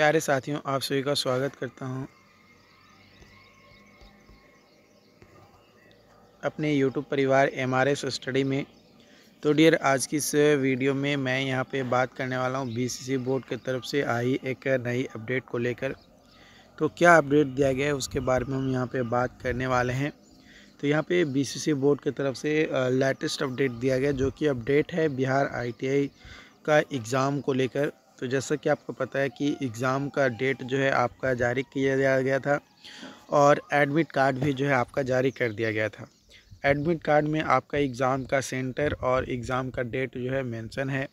प्यारे साथियों आप सभी का स्वागत करता हूं अपने यूट्यूब परिवार एम आर एस स्टडी में तो डियर आज की इस वीडियो में मैं यहां पे बात करने वाला हूं बीसीसी बोर्ड की तरफ से आई एक नई अपडेट को लेकर तो क्या अपडेट दिया गया है उसके बारे में हम यहां पे बात करने वाले हैं तो यहाँ पे बीसीसी बोर्ड की तरफ से लेटेस्ट अपडेट दिया गया जो कि अपडेट है बिहार आई का एग्ज़ाम को लेकर तो जैसा कि आपको पता है कि एग्ज़ाम का डेट जो है आपका जारी किया गया था और एडमिट कार्ड भी जो है आपका जारी कर दिया गया था एडमिट कार्ड में आपका एग्ज़ाम का सेंटर और एग्ज़ाम का डेट जो है मेंशन है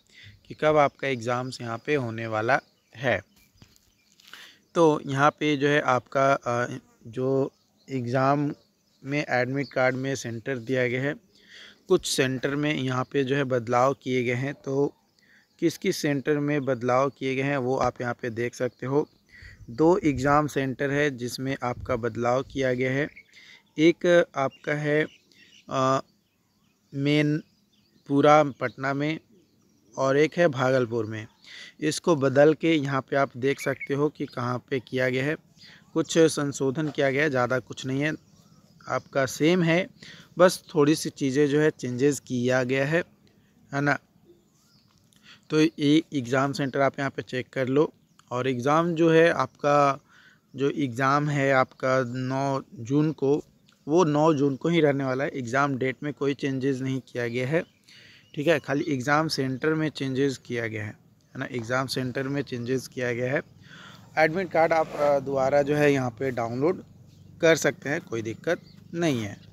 कि कब आपका एग्ज़ाम्स यहाँ पे होने वाला है तो यहाँ पे जो है आपका जो एग्ज़ाम में एडमिट कार्ड में सेंटर दिया गया है कुछ सेंटर में यहाँ पे जो है बदलाव किए गए हैं तो किस किस सेंटर में बदलाव किए गए हैं वो आप यहाँ पे देख सकते हो दो एग्ज़ाम सेंटर है जिसमें आपका बदलाव किया गया है एक आपका है मेन पूरा पटना में और एक है भागलपुर में इसको बदल के यहाँ पे आप देख सकते हो कि कहाँ पे किया गया है कुछ संशोधन किया गया है ज़्यादा कुछ नहीं है आपका सेम है बस थोड़ी सी चीज़ें जो है चेंजेस किया गया है है ना तो ये एग्ज़ाम सेंटर आप यहाँ पे चेक कर लो और एग्ज़ाम जो है आपका जो एग्ज़ाम है आपका नौ जून को वो नौ जून को ही रहने वाला है एग्ज़ाम डेट में कोई चेंजेस नहीं किया गया है ठीक है खाली एग्ज़ाम सेंटर में चेंजेस किया गया है है ना एग्ज़ाम सेंटर में चेंजेस किया गया है एडमिट कार्ड आप दोबारा जो है यहाँ पर डाउनलोड कर सकते हैं कोई दिक्कत नहीं है